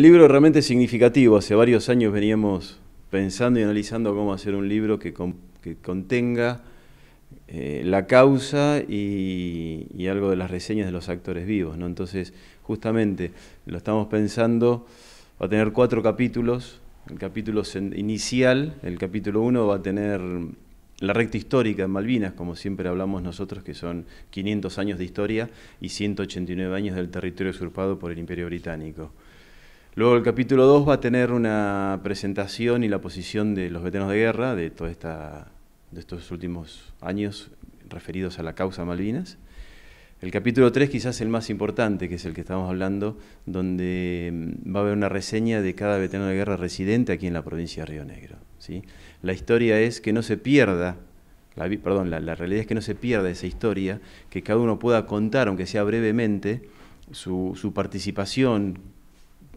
El libro realmente es significativo. Hace varios años veníamos pensando y analizando cómo hacer un libro que, que contenga eh, la causa y, algo de las reseñas de los actores vivos. ¿no? Entonces, justamente lo estamos pensando, va a tener cuatro capítulos. El capítulo inicial, el capítulo uno va a tener la recta histórica en Malvinas, como siempre hablamos nosotros, que son 500 años de historia y 189 años del territorio usurpado por el Imperio Británico. Luego el capítulo 2 va a tener una presentación y la posición de los veteranos de guerra de, toda de estos últimos años referidos a la causa Malvinas. El capítulo 3 quizás el más importante, que es el que estamos hablando, donde mm, va a haber una reseña de cada veterano de guerra residente aquí en la provincia de Río Negro. ¿sí? La historia es que no se pierda, la, perdón, la, realidad es que no se pierda esa historia, que cada uno pueda contar, aunque sea brevemente, su, su participación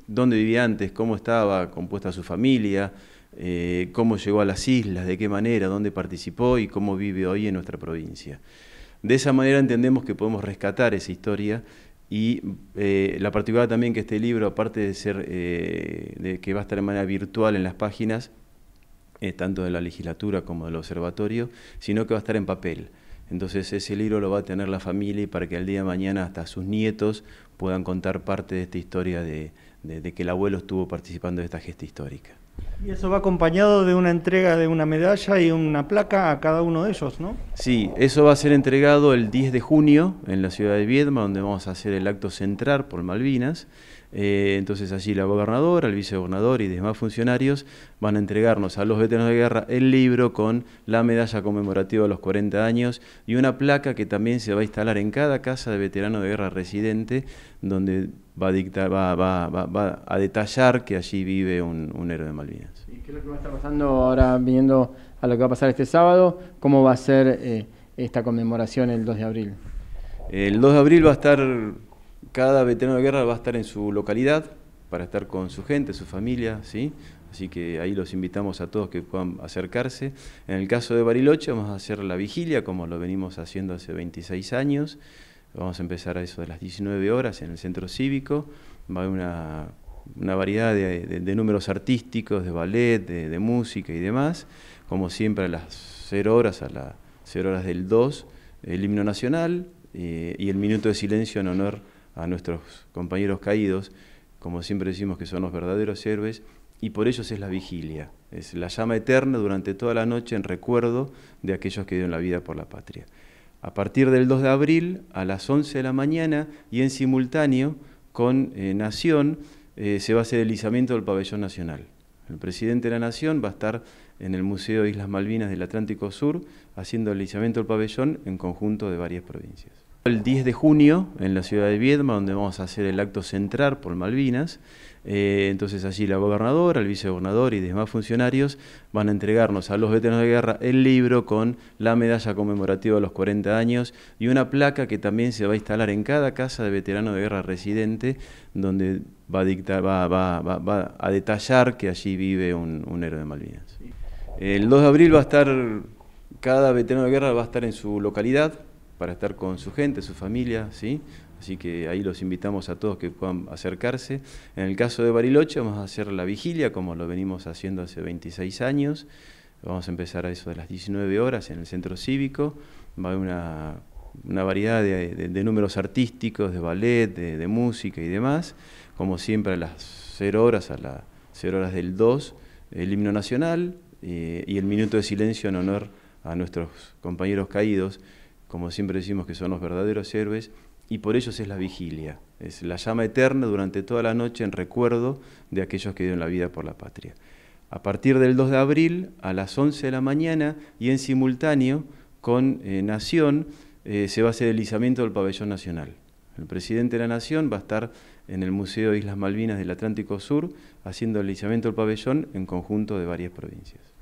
dónde vivía antes, cómo estaba compuesta su familia, eh, cómo llegó a las islas, de qué manera, dónde participó y cómo vive hoy en nuestra provincia. De esa manera entendemos que podemos rescatar esa historia y eh, la particularidad también que este libro, aparte de ser eh, de que va a estar en manera virtual en las páginas, tanto de la legislatura como del observatorio, sino que va a estar en papel. Entonces ese libro lo va a tener la familia y para que al día de mañana hasta sus nietos puedan contar parte de esta historia de, que el abuelo estuvo participando de esta gesta histórica. Y eso va acompañado de una entrega de una medalla y una placa a cada uno de ellos, ¿no? Sí, eso va a ser entregado el 10 de junio en la ciudad de Viedma, donde vamos a hacer el acto central por Malvinas. Eh, entonces allí la gobernadora, el vicegobernador y demás funcionarios van a entregarnos a los veteranos de guerra el libro con la medalla conmemorativa de los 40 años y una placa que también se va a instalar en cada casa de veterano de guerra residente, donde va a, dictar, a detallar que allí vive un, héroe de Malvinas. ¿Y qué es lo que va a estar pasando ahora viniendo a lo que va a pasar este sábado? ¿Cómo va a ser eh, esta conmemoración el 2 de abril? El 2 de abril va a estar cada veterano de guerra va a estar en su localidad para estar con su gente, su familia, ¿sí? Así que ahí los invitamos a todos que puedan acercarse. En el caso de Bariloche vamos a hacer la vigilia, como lo venimos haciendo hace 26 años. Vamos a empezar a eso de las 19 horas en el centro cívico. Va a haber una, variedad de, números artísticos, de ballet, de, música y demás. Como siempre a las 0 horas, a las 0 horas del 2, el himno nacional eh, y el minuto de silencio en honor a nuestros compañeros caídos, como siempre decimos que son los verdaderos héroes, y por ellos es la vigilia, es la llama eterna durante toda la noche en recuerdo de aquellos que dieron la vida por la patria. A partir del 2 de abril a las 11 de la mañana y en simultáneo con eh, Nación eh, se va a hacer el izamiento del pabellón nacional. El presidente de la Nación va a estar en el Museo de Islas Malvinas del Atlántico Sur haciendo el izamiento del pabellón en conjunto de varias provincias. El 10 de junio en la ciudad de Viedma, donde vamos a hacer el acto central por Malvinas. Eh, entonces allí la gobernadora, el vicegobernador y demás funcionarios van a entregarnos a los veteranos de guerra el libro con la medalla conmemorativa de los 40 años y una placa que también se va a instalar en cada casa de veterano de guerra residente, donde va a, dictar, a detallar que allí vive un, un héroe de Malvinas. El 2 de abril va a estar, cada veterano de guerra va a estar en su localidad, para estar con su gente, su familia, ¿sí? Así que ahí los invitamos a todos que puedan acercarse. En el caso de Bariloche vamos a hacer la vigilia, como lo venimos haciendo hace 26 años. Vamos a empezar a eso de las 19 horas en el centro cívico. Va a haber una, variedad de, números artísticos, de ballet, de, música y demás. Como siempre a las 0 horas, a las 0 horas del 2, el himno nacional eh, y el minuto de silencio en honor a nuestros compañeros caídos como siempre decimos que son los verdaderos héroes, y por ellos es la vigilia, es la llama eterna durante toda la noche en recuerdo de aquellos que dieron la vida por la patria. A partir del 2 de abril a las 11 de la mañana y en simultáneo con eh, Nación eh, se va a hacer el izamiento del pabellón nacional. El presidente de la Nación va a estar en el Museo de Islas Malvinas del Atlántico Sur haciendo el izamiento del pabellón en conjunto de varias provincias.